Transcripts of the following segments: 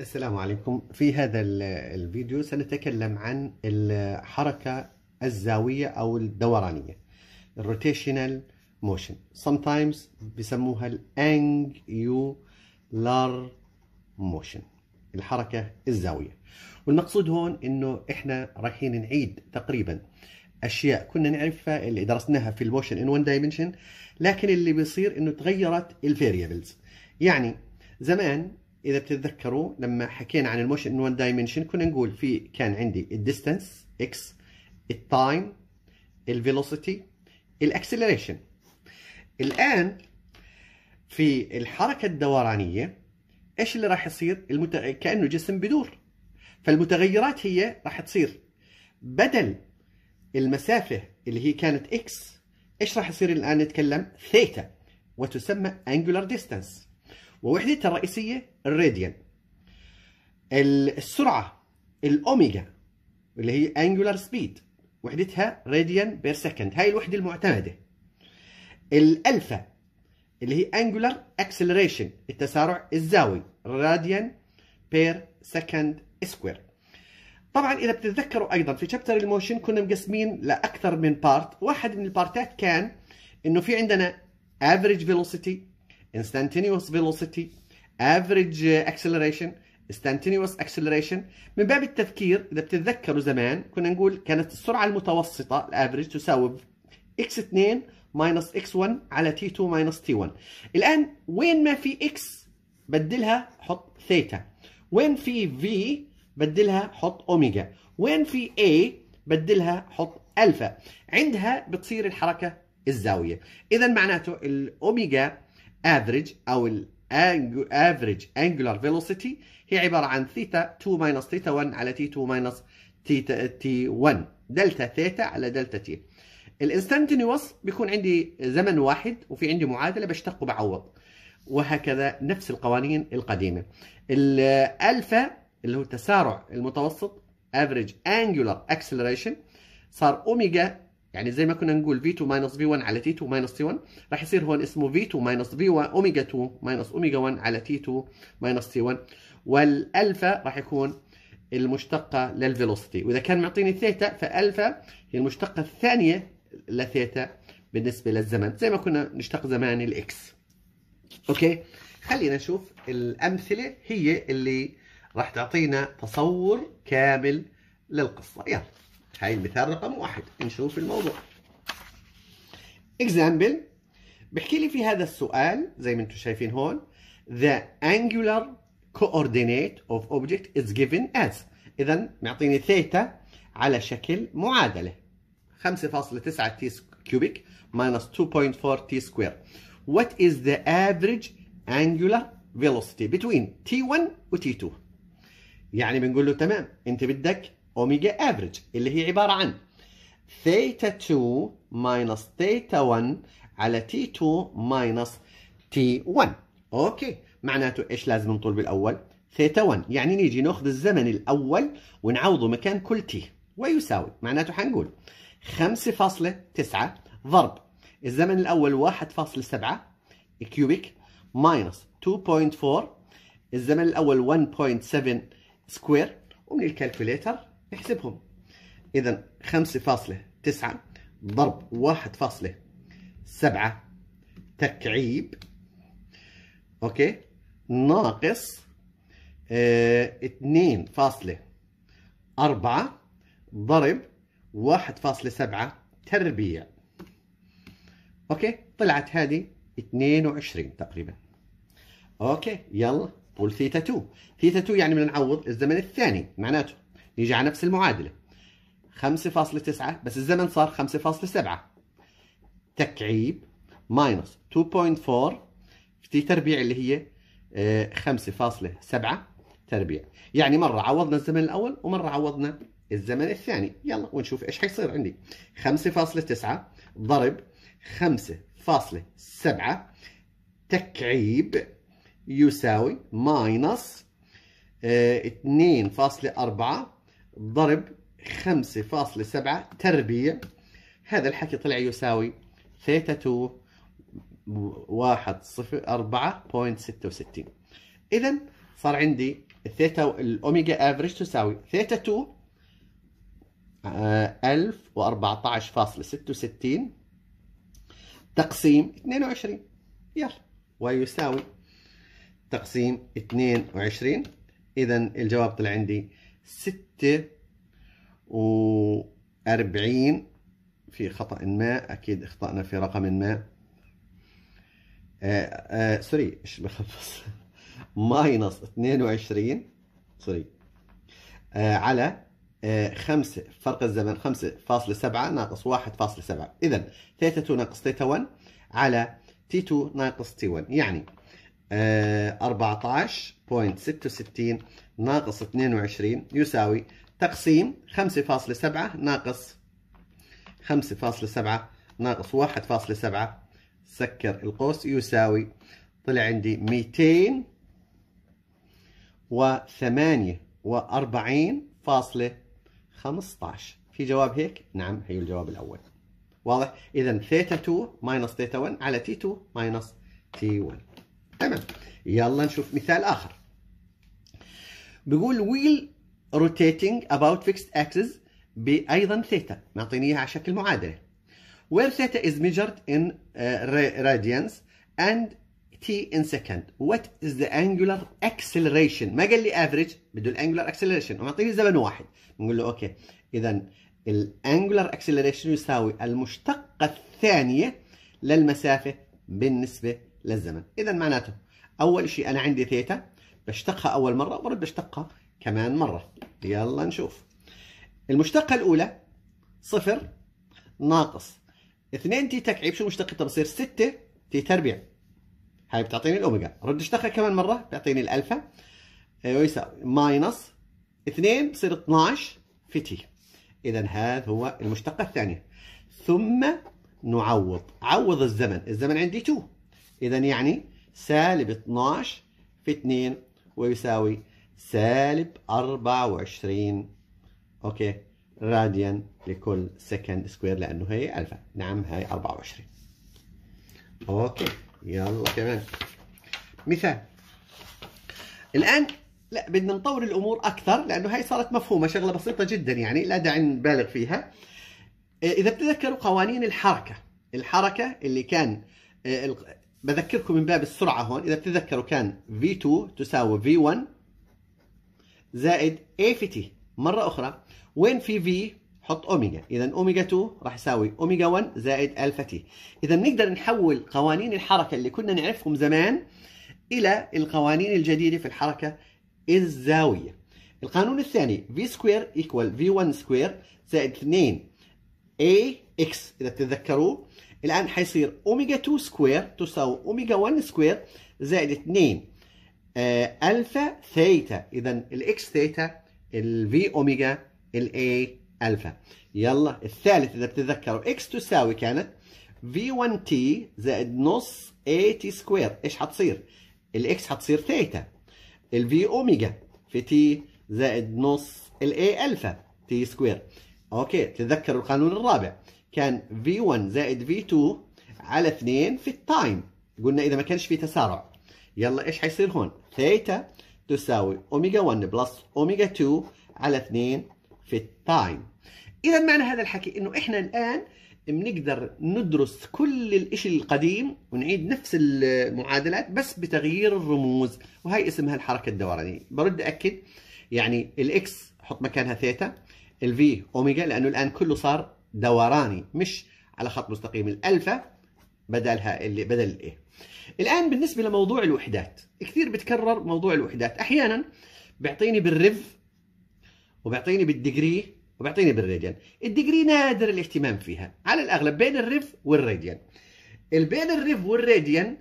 السلام عليكم في هذا الفيديو سنتكلم عن الحركة الزاوية أو الدورانية الروتيشنال موشن sometimes بسموها الانجيولار موشن الحركة الزاوية والمقصود هون انه احنا رايحين نعيد تقريبا اشياء كنا نعرفها اللي درسناها في الموشن ان 1 دايمنشن لكن اللي بيصير انه تغيرت الفاريبلز يعني زمان اذا بتتذكروا لما حكينا عن الموشن ان وان دايمنشن كنا نقول في كان عندي الديستنس اكس التايم الفيلوسيتي الاكسلريشن الان في الحركه الدورانيه ايش اللي راح يصير المت... كانه جسم بدور فالمتغيرات هي راح تصير بدل المسافه اللي هي كانت اكس ايش راح يصير الان نتكلم ثيتا وتسمى انجولار ديستانس ووحدتها الرئيسية الراديان السرعة الأوميجا اللي هي أنجولار سبيد وحدتها راديان بير سكند هاي الوحدة المعتمدة الألفا اللي هي أنجولار أكسلريشن التسارع الزاوي راديان بير سكند سكوير طبعا اذا بتتذكروا ايضا في شابتر الموشن كنا مقسمين لاكثر من بارت واحد من البارتات كان انه في عندنا افريج فيلوسيتي instantaneous velocity average uh, acceleration instantaneous acceleration من باب التذكير اذا بتتذكروا زمان كنا نقول كانت السرعه المتوسطه الافريج تساوي x2 ماينس x1 على t2 ماينس t1 الان وين ما في x بدلها حط ثيتا وين في v بدلها حط اوميجا وين في a بدلها حط الفا عندها بتصير الحركه الزاويه اذا معناته الاوميجا average أو ال average angular velocity هي عبارة عن ثيتا 2 ماينس ثيتا 1 على تي 2 ماينس ثيتا تي 1 دلتا ثيتا على دلتا تي الانستنتينوس بيكون عندي زمن واحد وفي عندي معادلة بشتق وبعوض وهكذا نفس القوانين القديمة الألفا اللي هو التسارع المتوسط average angular acceleration صار أوميجا يعني زي ما كنا نقول في 2 ماينص في 1 على تي 2 ماينص تي 1 راح يصير هون اسمه في 2 ماينص في 1 اوميجا 2 ماينص اوميجا 1 على تي 2 ماينص تي 1 والالفا راح يكون المشتقة للفيلوسيتي وإذا كان معطيني ثيتا فألفا هي المشتقة الثانية لثيتا بالنسبة للزمن زي ما كنا نشتق زمان الإكس أوكي خلينا نشوف الأمثلة هي اللي راح تعطينا تصور كامل للقصة يلا هاي المثال رقم واحد نشوف الموضوع اكزامبل بحكي لي في هذا السؤال زي ما انتم شايفين هون the angular coordinate of object is given as اذا معطيني ثيتا على شكل معادله 5.9 تي كيوبيك minus 2.4 t square what is the average angular velocity between t1 و t2 يعني بنقول له تمام انت بدك اوميجا افريج اللي هي عباره عن ثيتا 2 ماينس ثيتا 1 على تي 2 ماينس تي 1 اوكي معناته ايش لازم نطول بالاول ثيتا 1 يعني نيجي ناخذ الزمن الاول ونعوضه مكان كل تي ويساوي معناته حنقول 5.9 ضرب الزمن الاول 1.7 كيوبيك ماينس 2.4 الزمن الاول 1.7 سكوير ومن الكالكوليتر احسبهم اذا 5.9 ضرب 1.7 تكعيب اوكي ناقص اه 2.4 ضرب 1.7 تربيع اوكي طلعت هذه 22 تقريبا اوكي يلا قول ثيتا 2 ثيتا 2 يعني بدنا نعوض الزمن الثاني معناته نيجي على نفس المعادله 5.9 بس الزمن صار 5.7 تكعيب ماينس 2.4 في تربيع اللي هي 5.7 آه، تربيع يعني مرة عوضنا الزمن الأول ومرة عوضنا الزمن الثاني يلا ونشوف إيش حيصير عندي 5.9 ضرب 5.7 تكعيب يساوي ماينس 2.4 آه، ضرب 5.7 تربيع هذا الحكي طلع يساوي ثيتا 2 واحد إذا صار عندي الثيتا الأوميجا أفريج تساوي ثيتا 2 1014.66 آه، تقسيم 22 يلا ويساوي تقسيم 22 إذا الجواب طلع عندي ستة وأربعين في خطأ ما أكيد أخطأنا في رقم ما آآ آه، آآ آه، سوري إيش بخلص ماينص اثنين وعشرين سوري آآ آه، على خمسة فرق الزمن خمسة فاصلة سبعة ناقص واحد فاصلة سبعة إذا تيتا تو ناقص تيتا ون على تي تو ناقص تي ون يعني 14.66 آه، ناقص 22 يساوي تقسيم 5.7 ناقص 5.7 ناقص 1.7 سكر القوس يساوي طلع عندي 200 فاصلة 15 في جواب هيك؟ نعم هي الجواب الأول واضح؟ إذا ثيتا 2 ماينس ثيتا 1 على تي 2 ماينس تي 1 تمام يلا نشوف مثال آخر بيقول wheel rotating about fixed axis بأيضا ثيتا معطيني إياها على شكل معادلة where theta is measured in راديانس uh, radians and t in second what is the angular acceleration ما قال لي average بده الانجولار acceleration ومعطيني زمن واحد بنقول له اوكي اذا الانجولار acceleration يساوي المشتقة الثانية للمسافة بالنسبة للزمن إذا معناته أول شيء أنا عندي ثيتا بشتقها أول مرة وبرد بشتقها كمان مرة يلا نشوف المشتقة الأولى صفر ناقص 2 تيتا كعيب شو مشتقتها بصير 6 تيتا تربيع هاي بتعطيني الأوميجا رد اشتقها كمان مرة بيعطيني الألفا آه، ويساوي ماينص 2 بصير 12 في تي إذا هذا هو المشتقة الثانية ثم نعوض عوض الزمن الزمن عندي 2 إذا يعني سالب 12 في 2 ويساوي سالب 24 أوكي راديان لكل سكند سكوير لأنه هي ألفا نعم هي 24 أوكي يلا كمان مثال الآن لا بدنا نطور الأمور أكثر لأنه هي صارت مفهومة شغلة بسيطة جدا يعني لا داعي نبالغ فيها إذا بتذكروا قوانين الحركة الحركة اللي كان آه، بذكركم من باب السرعة هون إذا بتتذكروا كان V2 تساوي V1 زائد A في T مرة أخرى وين في V حط أوميجا إذا أوميجا 2 راح يساوي أوميجا 1 زائد ألفا T إذا بنقدر نحول قوانين الحركة اللي كنا نعرفهم زمان إلى القوانين الجديدة في الحركة الزاوية القانون الثاني V سكوير يكوال V1 سكوير زائد 2 AX إذا بتتذكروه الآن حيصير أوميجا 2 سكوير تساوي أوميجا 1 سكوير زائد 2 آه ألفا ثيتا إذا الإكس ثيتا الفي أوميجا الأي ألفا يلا الثالث إذا بتتذكروا إكس تساوي كانت في 1 تي زائد نص اي تي سكوير إيش حتصير؟ الإكس حتصير ثيتا الفي أوميجا في تي زائد نص الاي ألفا تي سكوير أوكي تتذكروا القانون الرابع كان V1 زائد V2 على 2 في التايم قلنا إذا ما كانش في تسارع يلا إيش حيصير هون ثيتا تساوي أوميجا 1 بلس أوميجا 2 على 2 في التايم إذا معنى هذا الحكي إنه إحنا الآن بنقدر ندرس كل الإشي القديم ونعيد نفس المعادلات بس بتغيير الرموز وهي اسمها الحركة الدورانية برد أكد يعني الإكس حط مكانها ثيتا الفي أوميجا لأنه الآن كله صار دوراني مش على خط مستقيم الالفا بدلها اللي بدل الايه الان بالنسبه لموضوع الوحدات كثير بتكرر موضوع الوحدات احيانا بيعطيني بالريف وبيعطيني بالدجري وبيعطيني بالراديان الدجري نادر الاهتمام فيها على الاغلب بين الريف والراديان بين الريف والراديان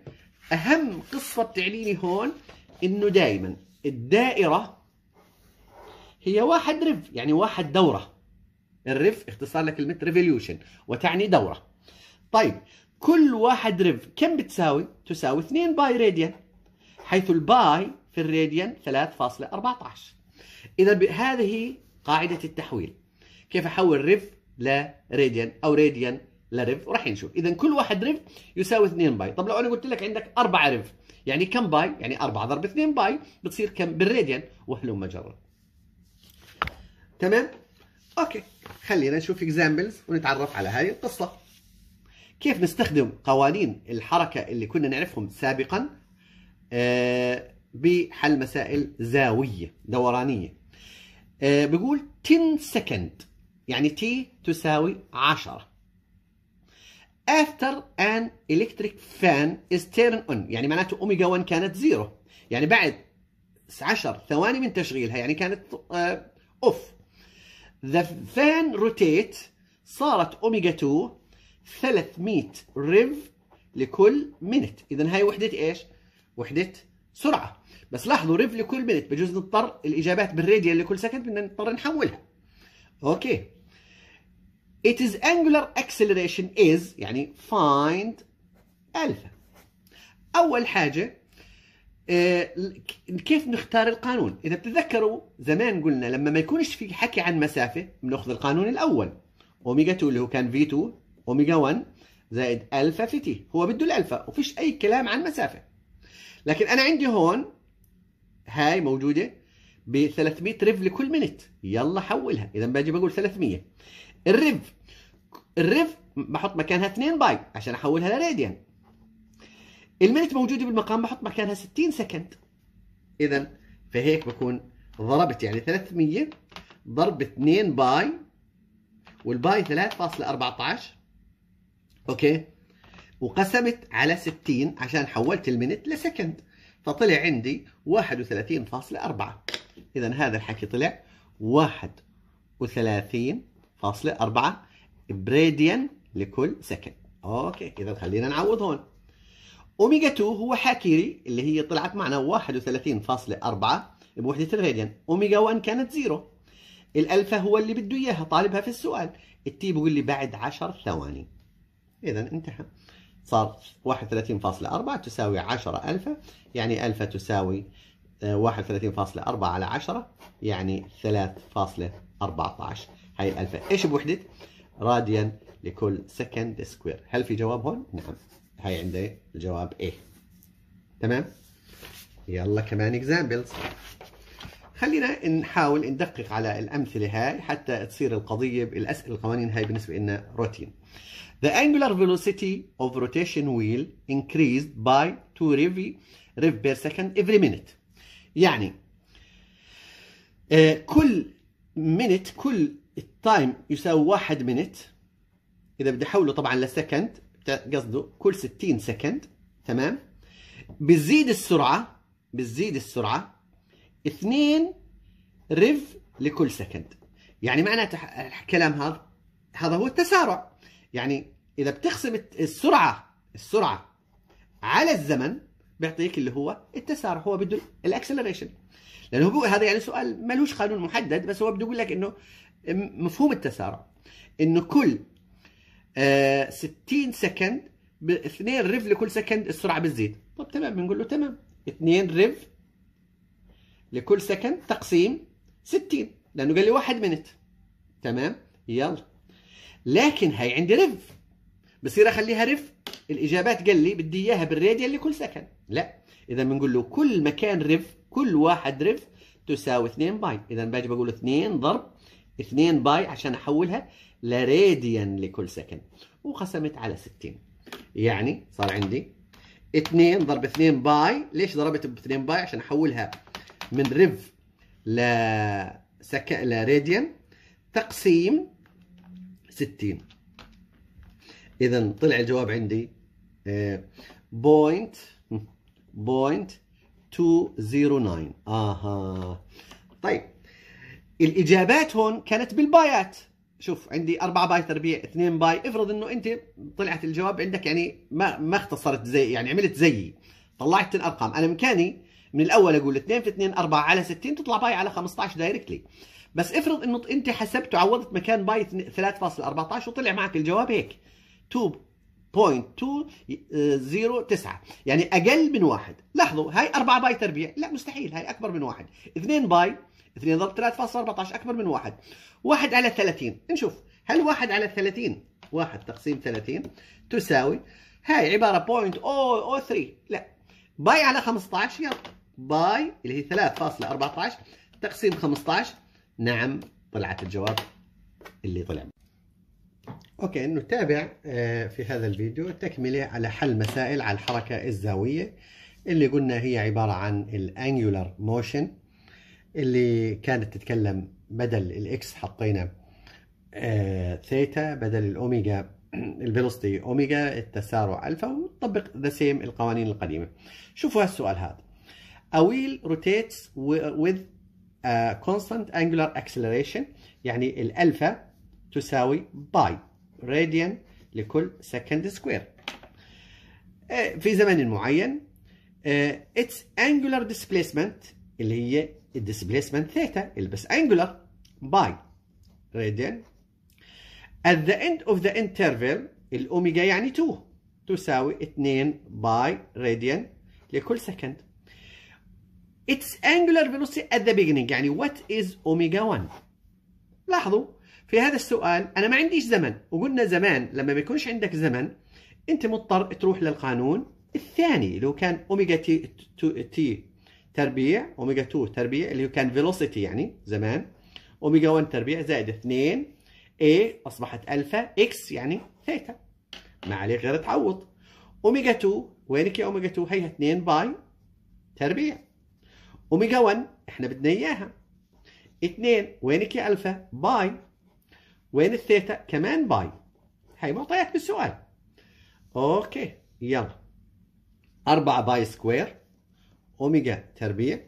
اهم قصه بتعنيني هون انه دائما الدائره هي واحد ريف يعني واحد دوره الريف اختصار لكلمه ريفوليوشن وتعني دوره طيب كل واحد ريف كم بتساوي تساوي 2 باي راديان حيث الباي في الراديان 3.14 اذا هذه قاعده التحويل كيف احول ريف لراديان او راديان لريف وراح نشوف اذا كل واحد ريف يساوي 2 باي طب لو انا قلت لك عندك 4 ريف يعني كم باي يعني 4 ضرب 2 باي بتصير كم بالراديان وهلم جرا تمام اوكي خلينا نشوف اكزامبلز ونتعرف على هذه القصه كيف نستخدم قوانين الحركه اللي كنا نعرفهم سابقا آه، بحل مسائل زاويه دورانيه بقول 10 سكند يعني تي تساوي 10 after an electric fan is turned on يعني معناته اوميجا 1 كانت زيرو يعني بعد 10 ثواني من تشغيلها يعني كانت اوف آه، The fan rotate صارت اوميجا 2 300 ريف لكل منت اذا هاي وحده ايش وحده سرعه بس لاحظوا ريف لكل منت بجوز نضطر الاجابات بالراديان لكل سكند بدنا نضطر نحولها اوكي It is angular acceleration is يعني find alpha أول حاجة آه، كيف نختار القانون اذا بتتذكروا زمان قلنا لما ما يكونش في حكي عن مسافه بناخذ القانون الاول اوميجا 2 اللي هو كان في 2 اوميجا 1 زائد الفا في تي هو بده الالفا وفيش اي كلام عن مسافه لكن انا عندي هون هاي موجوده ب 300 ريف لكل منت يلا حولها اذا باجي بقول 300 الريف الريف بحط مكانها 2 باي عشان احولها لراديان المنت موجوده بالمقام بحط مكانها 60 سكند اذا فهيك بكون ضربت يعني 300 ضرب 2 باي والباي 3.14 اوكي وقسمت على 60 عشان حولت المنت لسكند فطلع عندي 31.4 اذا هذا الحكي طلع 31.4 بريديان لكل سكند اوكي اذا خلينا نعوض هون اوميجا 2 هو حاكيري اللي هي طلعت معنا 31.4 بوحدة الراديان اوميجا 1 كانت زيرو الالفا هو اللي بده اياها طالبها في السؤال التي بيقول لي بعد 10 ثواني اذا انتهى صار 31.4 تساوي 10 الفا يعني الفا تساوي 31.4 آه، على 10 يعني 3.14 هاي الالفا ايش بوحدة راديان لكل سكند سكوير هل في جواب هون نعم هاي عندي الجواب A تمام يلا كمان examples خلينا نحاول ندقق على الأمثلة هاي حتى تصير القضية الأسئلة القوانين هاي بالنسبة لنا روتين The angular velocity of rotation wheel increased by 2 rev, rev per second every minute يعني آه، كل minute كل التايم يساوي 1 minute إذا بدي أحوله طبعا لسكند قصده كل 60 سكند تمام بتزيد السرعه بتزيد السرعه 2 ريف لكل سكند يعني معنى الكلام هذا هذا هو التسارع يعني اذا بتخصم السرعه السرعه على الزمن بيعطيك اللي هو التسارع هو بده الاكسلريشن لانه هذا يعني سؤال ملوش قانون محدد بس هو بده يقول لك انه مفهوم التسارع انه كل آه 60 سكند ب 2 ريف لكل سكند السرعه بتزيد طب تمام بنقول له تمام 2 ريف لكل سكند تقسيم 60 لانه قال لي 1 منت تمام يلا لكن هي عندي ريف بصير اخليها ريف الاجابات قال لي بدي اياها بالراديان لكل سكند لا اذا بنقول له كل مكان ريف كل واحد ريف تساوي 2 باي اذا باجي بقول 2 ضرب 2 باي عشان احولها لراديان لكل سكن وقسمت على 60 يعني صار عندي 2 ضرب 2 باي ليش ضربت ب 2 باي عشان احولها من ريف ل لراديان تقسيم 60 اذا طلع الجواب عندي بوينت بوينت 209 اها طيب الاجابات هون كانت بالبايات شوف عندي 4 باي تربيع 2 باي افرض انه انت طلعت الجواب عندك يعني ما ما اختصرت زي يعني عملت زيي طلعت الارقام انا بامكاني من الاول اقول 2 في 2 4 على 60 تطلع باي على 15 دايركتلي بس افرض انه انت حسبت وعوضت مكان باي 3.14 وطلع معك الجواب هيك 2.209 آه، يعني اقل من واحد لاحظوا هاي 4 باي تربيع لا مستحيل هاي اكبر من واحد 2 باي 2 ضرب 3 14 أكبر من 1 1 على 30 نشوف هل 1 على 30 1 تقسيم 30 تساوي هاي عبارة 0.003 لا باي على 15 يلا باي اللي هي 3.14 تقسيم 15 نعم طلعت الجواب اللي طلع اوكي نتابع آه، في هذا الفيديو التكمله على حل مسائل على الحركه الزاويه اللي قلنا هي عباره عن الانجولار موشن اللي كانت تتكلم بدل الاكس حطينا آه، ثيتا بدل الاوميجا الفيلوستي اوميجا التسارع الفا ونطبق ذا سيم القوانين القديمه شوفوا هالسؤال هذا A wheel rotates with a آه، constant angular acceleration يعني الالفا تساوي باي راديان لكل سكند سكوير آه، في زمن معين اتس انجولار displacement اللي هي الديسبيسمنت ثيتا البس انجولار باي راديان at the end of the interval الاوميجا يعني 2 تساوي 2 باي راديان لكل سكند its angular velocity at the beginning يعني what is omega 1 لاحظوا في هذا السؤال انا ما عنديش زمن وقلنا زمان لما ما يكونش عندك زمن انت مضطر تروح للقانون الثاني اللي هو كان اوميجا تي, تي تربيع اوميجا 2 تربيع اللي هو كان فيلوسيتي يعني زمان اوميجا 1 تربيع زائد 2 اي اصبحت الفا اكس يعني ثيتا ما عليه غير تعوض اوميجا 2 وينك يا اوميجا 2 هيها 2 باي تربيع اوميجا 1 احنا بدنا اياها 2 وينك يا الفا باي وين الثيتا كمان باي هي معطيات بالسؤال اوكي يلا 4 باي سكوير اوميجا تربيع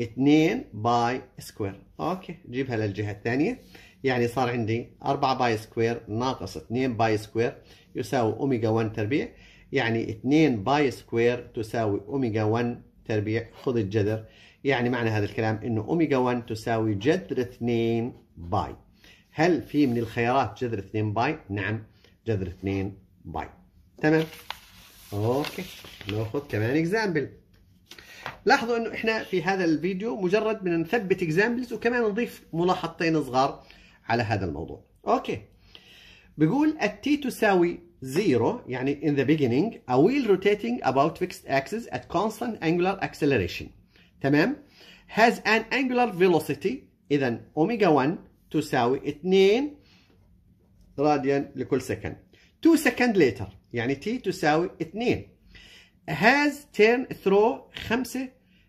2 باي سكوير اوكي جيبها للجهه الثانيه يعني صار عندي 4 باي سكوير ناقص 2 باي سكوير يساوي اوميجا 1 تربيع يعني 2 باي سكوير تساوي اوميجا 1 تربيع خذ الجذر يعني معنى هذا الكلام انه اوميجا 1 تساوي جذر 2 باي هل في من الخيارات جذر 2 باي نعم جذر 2 باي تمام اوكي ناخذ كمان اكزامبل لاحظوا انه احنا في هذا الفيديو مجرد من نثبت اكزامبلز وكمان نضيف ملاحظتين صغار على هذا الموضوع اوكي بيقول ال t تساوي 0 يعني in the beginning a wheel rotating about fixed axis at constant angular acceleration تمام has an angular velocity اذا اوميجا 1 تساوي 2 راديان لكل سكند 2 سكند later يعني t تساوي 2 has turned through 5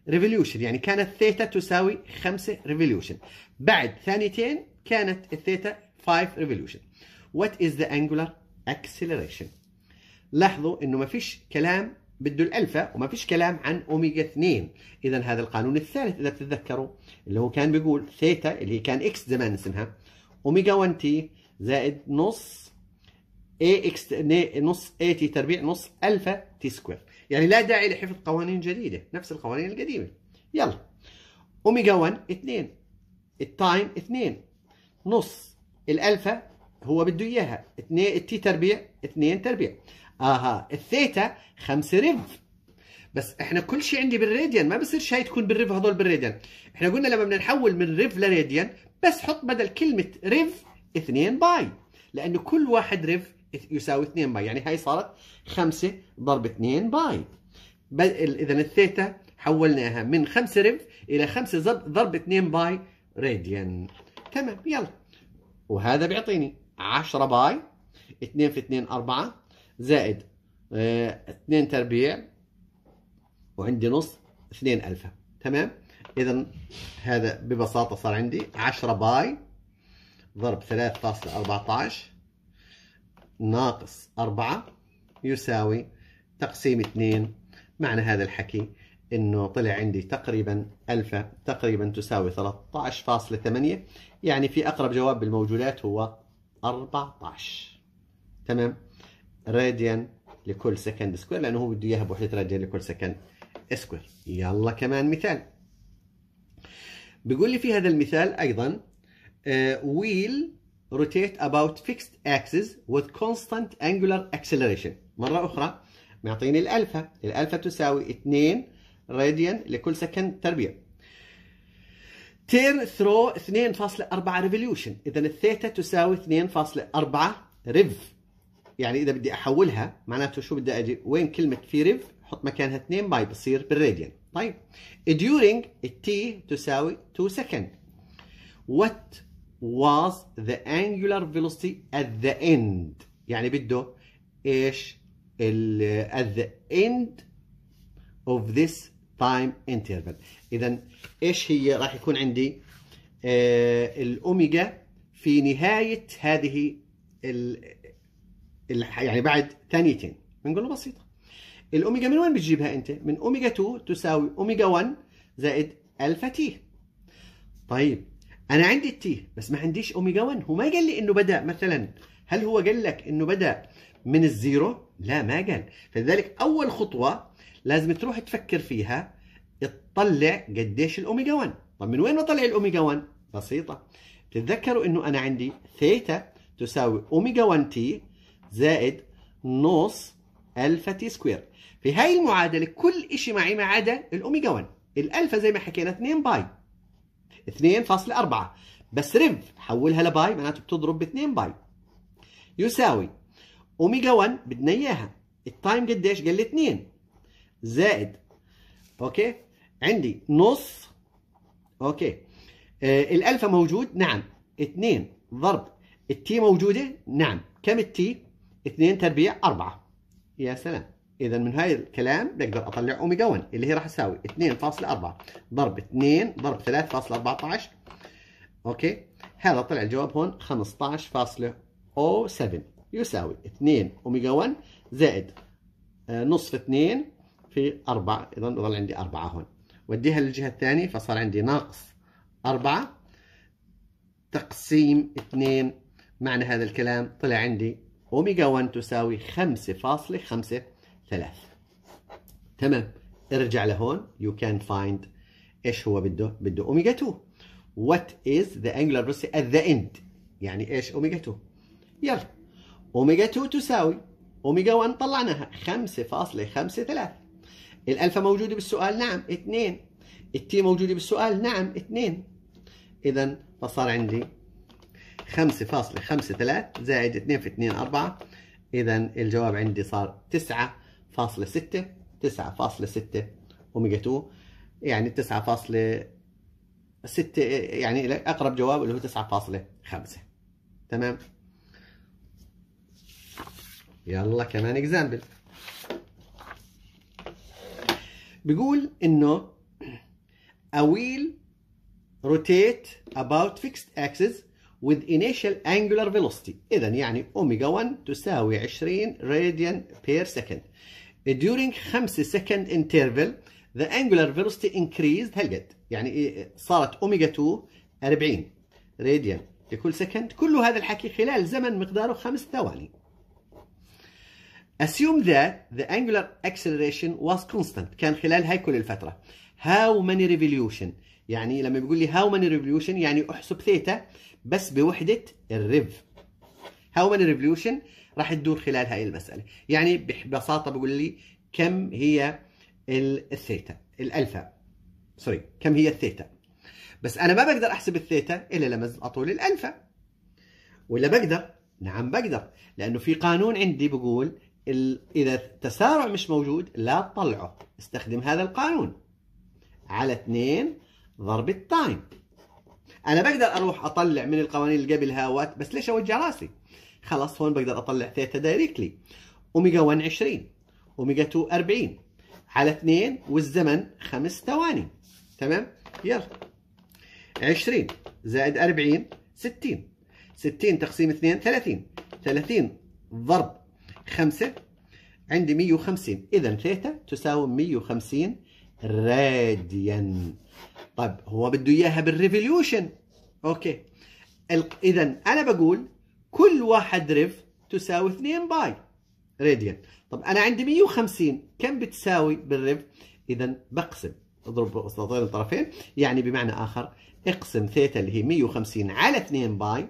ريفوليوشن يعني كانت ثيتا تساوي 5 ريفوليوشن بعد ثانيتين كانت الثيتا 5 ريفوليوشن وات از ذا انجولار اكسلريشن لاحظوا انه ما فيش كلام بده الالفا وما فيش كلام عن اوميجا 2 اذا هذا القانون الثالث اذا بتتذكروا اللي هو كان بيقول ثيتا اللي هي كان اكس زمان اسمها اوميجا 1 تي زائد نص اي اكس نص A تي تربيع نص ألفا تي سكوير يعني لا داعي لحفظ قوانين جديدة نفس القوانين القديمة يلا أوميجا 1 2 التايم 2 نص الألفا هو بده إياها 2 تي تربيع 2 تربيع اها الثيتا 5 ريف بس احنا كل شيء عندي بالراديان ما بصير شيء تكون بالريف هذول بالراديان احنا قلنا لما بدنا نحول من ريف لراديان بس حط بدل كلمه ريف اثنين باي لانه كل واحد ريف يساوي 2 باي يعني هاي صارت 5 ضرب 2 باي اذا الثيتا حولناها من 5 ريف الى 5 ضرب 2 باي راديان تمام يلا وهذا بيعطيني 10 باي 2 في 2 4 زائد 2 آه، تربيع وعندي نص 2 الفا تمام اذا هذا ببساطه صار عندي 10 باي ضرب 3.14 ناقص 4 يساوي تقسيم 2 معنى هذا الحكي انه طلع عندي تقريبا الفا تقريبا تساوي 13.8 يعني في اقرب جواب بالموجودات هو 14 تمام راديان لكل سكند سكوير لانه هو بده اياها بوحده راديان لكل سكند سكوير يلا كمان مثال بيقول لي في هذا المثال ايضا ويل آه، rotate about fixed axis with constant angular acceleration مرة أخرى معطيني الألفا الألفا تساوي 2 راديان لكل سكند تربيع تير ثرو 2.4 ريفوليوشن إذا الثيتا تساوي 2.4 ريف يعني إذا بدي أحولها معناته شو بدي أجي وين كلمة في ريف حط مكانها 2 باي بصير بالراديان طيب during التي تساوي 2 سكند what was the angular velocity at the end يعني بده ايش ال at the end of this time interval اذا ايش هي راح يكون عندي آه الاوميجا في نهايه هذه ال يعني بعد ثانيتين بنقول له بسيطه الاوميجا من وين بتجيبها انت من اوميجا 2 تساوي اوميجا 1 زائد الفا تي طيب انا عندي التي بس ما عنديش اوميجا 1 هو ما قال لي انه بدا مثلا هل هو قال لك انه بدا من الزيرو لا ما قال فلذلك اول خطوه لازم تروح تفكر فيها تطلع قديش الاوميجا 1 طب من وين بطلع الاوميجا 1 بسيطه تتذكروا انه انا عندي ثيتا تساوي اوميجا 1 تي زائد نص الفا تي سكوير في هاي المعادله كل شيء معي ما عدا الاوميجا 1 الالفا زي ما حكينا 2 باي 2.4 بس ريف حولها لباي معناته بتضرب ب 2 باي يساوي اوميجا 1 بدنا اياها التايم قديش؟ قال لي 2 زائد اوكي عندي نص اوكي آه الالفا موجود نعم 2 ضرب التي موجوده نعم كم التي؟ 2 تربيع 4 يا سلام اذا من هاي الكلام بقدر اطلع اوميجا 1 اللي هي راح تساوي 2.4 ضرب 2 ضرب 3.14 اوكي هذا طلع الجواب هون 15.07 يساوي 2 اوميجا 1 زائد آه، نصف 2 في 4 اذا بضل عندي 4 هون وديها للجهه الثانيه فصار عندي ناقص 4 تقسيم 2 معنى هذا الكلام طلع عندي اوميجا 1 تساوي 5.5 ثلاث تمام ارجع لهون يو كان فايند ايش هو بده بده اوميجا 2 وات از ذا انجلر velocity ات ذا اند يعني ايش اوميجا 2 يلا اوميجا 2 تساوي اوميجا 1 طلعناها 5.53 الالفا موجوده بالسؤال نعم 2 التي موجوده بالسؤال نعم 2 اذا فصار عندي 5.53 زائد 2 في 2 4 اذا الجواب عندي صار 9 9.6 9.6 أوميجا 2 يعني 9.6 يعني أقرب جواب اللي هو 9.5 تمام يلا كمان اكزامبل بيقول انه a wheel rotate about fixed axis with initial angular velocity اذا يعني اوميجا 1 تساوي 20 radian per second during 5 second interval the angular velocity increased هالقد يعني صارت اوميجا 2 40 راديان لكل سكند كل هذا الحكي خلال زمن مقداره 5 ثواني Assume that the angular acceleration was constant كان خلال هاي كل الفترة How many revolution يعني لما بيقول لي how many revolution يعني احسب ثيتا بس بوحدة الريف How many revolution راح تدور خلال هاي المساله يعني ببساطه بقول لي كم هي الثيتا الالفا سوري كم هي الثيتا بس انا ما بقدر احسب الثيتا الا لما اطول الالفا ولا بقدر نعم بقدر لانه في قانون عندي بقول اذا التسارع مش موجود لا تطلعه استخدم هذا القانون على 2 ضرب التايم انا بقدر اروح اطلع من القوانين اللي قبلها بس ليش اوجع راسي خلاص هون بقدر اطلع ثيتا دايركتلي اوميجا 1 20 اوميجا 2 40 على 2 والزمن 5 ثواني تمام يلا 20 زائد 40 60 60 تقسيم 2 30 30 ضرب 5 عندي 150 اذا ثيتا تساوي 150 راديان طيب هو بده اياها بالريفوليوشن اوكي اذا انا بقول كل واحد ريف تساوي 2 باي راديان طب انا عندي 150 كم بتساوي بالريف اذا بقسم اضرب بوسطين الطرفين يعني بمعنى اخر اقسم ثيتا اللي هي 150 على 2 باي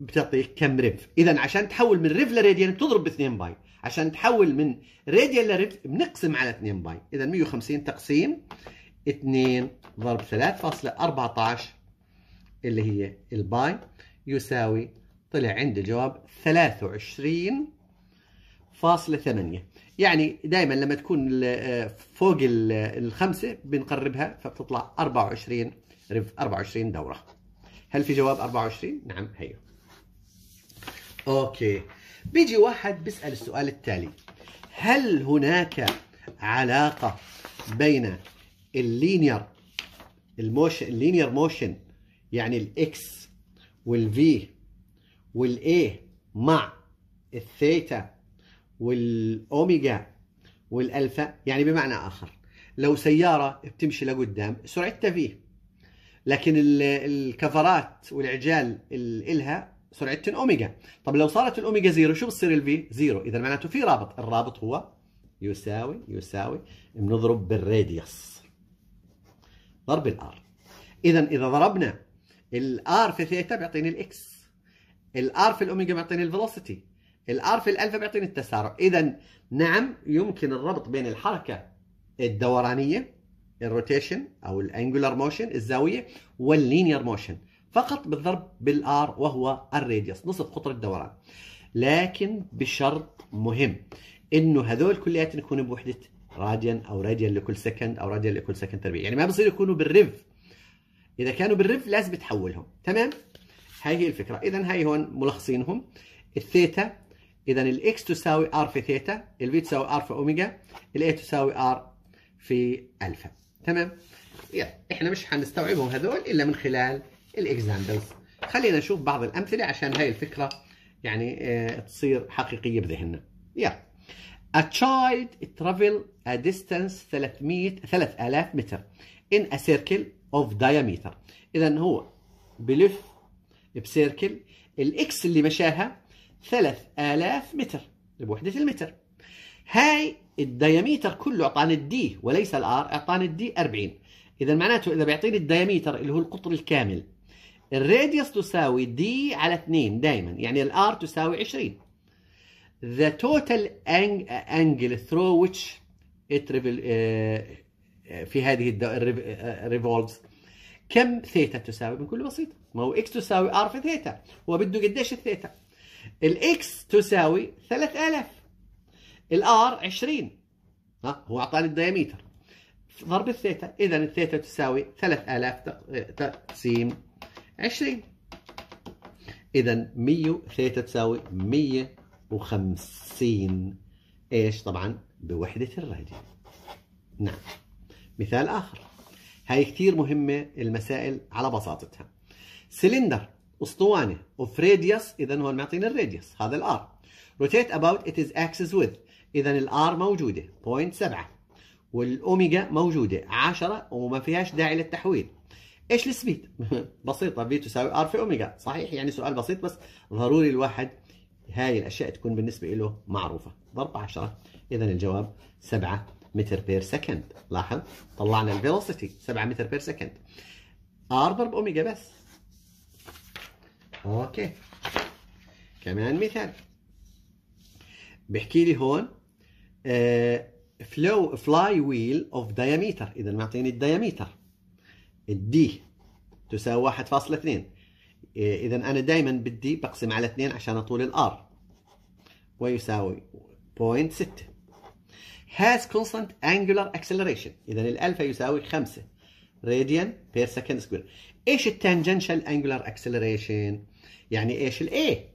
بتعطيك كم ريف اذا عشان تحول من ريف لراديان بتضرب ب 2 باي عشان تحول من راديان لريف بنقسم على 2 باي اذا 150 تقسيم 2 ضرب 3.14 اللي هي الباي يساوي طلع عندي الجواب 23.8 يعني دائما لما تكون آه، فوق الخمسة بنقربها فبتطلع 24 24 دورة هل في جواب 24؟ نعم هي اوكي بيجي واحد بيسأل السؤال التالي هل هناك علاقة بين اللينير الموشن اللينير موشن يعني الاكس والفي والاي مع الثيتا والاوميجا والالفا يعني بمعنى اخر لو سياره بتمشي لقدام سرعتها في لكن الكفرات والعجال اللي الها سرعتها اوميجا طب لو صارت الاوميجا زيرو شو بصير الفي زيرو اذا معناته في رابط الرابط هو يساوي يساوي بنضرب بالراديوس ضرب الار اذا اذا ضربنا الار في ثيتا بيعطيني الاكس الار في الاوميجا بيعطيني الفيلوسيتي الار في الالفا بيعطيني التسارع اذا نعم يمكن الربط بين الحركه الدورانيه الروتيشن او الانجولار موشن الزاويه واللينير موشن فقط بالضرب بالار وهو الراديوس نصف قطر الدوران لكن بشرط مهم انه هذول كلياتهم يكونوا بوحده راديان او راديان لكل سكند او راديان لكل سكند تربيع يعني ما بصير يكونوا بالريف اذا كانوا بالرف لازم تحولهم تمام هاي هي الفكره اذا هاي هون ملخصينهم الثيتا اذا الاكس تساوي ار في ثيتا الفي تساوي ار في اوميجا الاي تساوي ار في الفا تمام يعني احنا مش حنستوعبهم هذول الا من خلال الاكزامبلز خلينا نشوف بعض الامثله عشان هاي الفكره يعني اه تصير حقيقيه بذهننا يلا A child travel a distance 300 3000 متر in a circle اوف دايمتر اذا هو بلف بسيركل الاكس اللي مشاها 3000 متر بوحده المتر هاي الدياميتر كله اعطاني الدي وليس الار اعطاني الدي 40 اذا معناته اذا بيعطيني الدياميتر اللي هو القطر الكامل الراديوس تساوي دي على 2 دائما يعني الار تساوي 20 the total angle through which it آه في هذه الريفولفز كم ثيتا تساوي بكل بسيطة ما هو اكس تساوي ار في ثيتا هو بده قديش الثيتا الاكس تساوي 3000 الار 20 ها هو اعطاني الدياميتر ضرب الثيتا اذا الثيتا تساوي 3000 تقسيم 20 اذا 100 ثيتا تساوي 150 ايش طبعا بوحدة الراديو نعم مثال آخر هاي كتير مهمة المسائل على بساطتها سلندر اسطوانة اوف ريديوس اذا هو معطينا الراديوس هذا الار روتيت اباوت ات از اكسس ويذ اذا الار موجودة 0.7 والاوميجا موجودة 10 وما فيهاش داعي للتحويل ايش السبيد؟ بسيطة في تساوي ار في اوميجا صحيح يعني سؤال بسيط بس ضروري الواحد هاي الاشياء تكون بالنسبة له معروفة ضرب 10 اذا الجواب 7 متر بير سكند لاحظ طلعنا الفيلوسيتي 7 متر بير سكند ار ضرب اوميجا بس اوكي كمان مثال بحكي لي هون فلو فلاي ويل اوف دايمتر اذا معطيني الدايميتر الدي تساوي 1.2 آه، اذا انا دائما بدي بقسم على 2 عشان اطول الار ويساوي 0.6 has constant angular acceleration اذا الالفا يساوي 5 radian per second square ايش التانجنشال angular acceleration يعني ايش الاي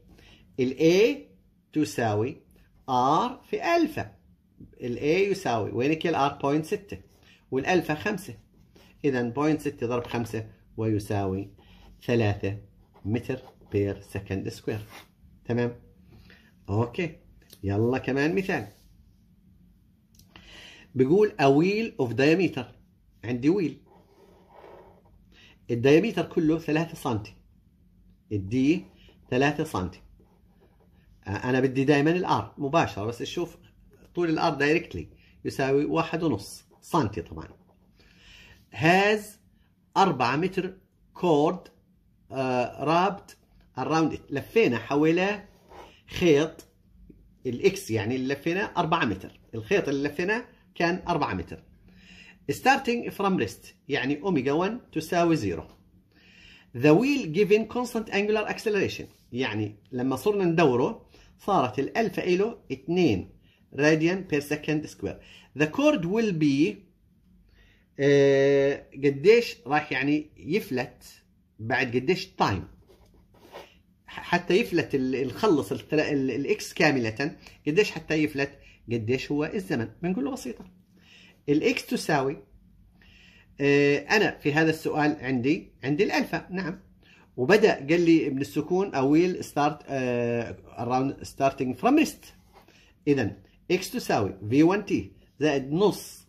الاي تساوي r في الفا الاي يساوي وينك الار 0.6 والالفا 5 اذا 0.6 ضرب 5 ويساوي 3 متر بير سكند سكوير تمام اوكي يلا كمان مثال بيقول a wheel of diameter عندي ويل الدياميتر كله 3 سم الدي 3 سم آه، انا بدي دائما الار مباشره بس اشوف طول الار دايركتلي يساوي واحد ونص سنتي طبعا هاز 4 متر كورد رابط اراوند لفينا حواليه خيط الاكس يعني اللي لفيناه 4 متر الخيط اللي لفيناه كان 4 متر starting from rest يعني اوميجا 1 تساوي 0 the wheel given constant angular acceleration يعني لما صرنا ندوره صارت الالفا له 2 راديان بير سكند سكوير the chord will be آه قديش راح يعني يفلت بعد قديش تايم حتى يفلت نخلص الاكس كامله قديش حتى يفلت قديش هو الزمن بنقول له بسيطه الاكس تساوي آه، انا في هذا السؤال عندي عندي الالفا نعم وبدا قال لي من السكون او ويل ستارت اراوند ستارتنج فروم ريست اذا اكس تساوي في 1 تي زائد نص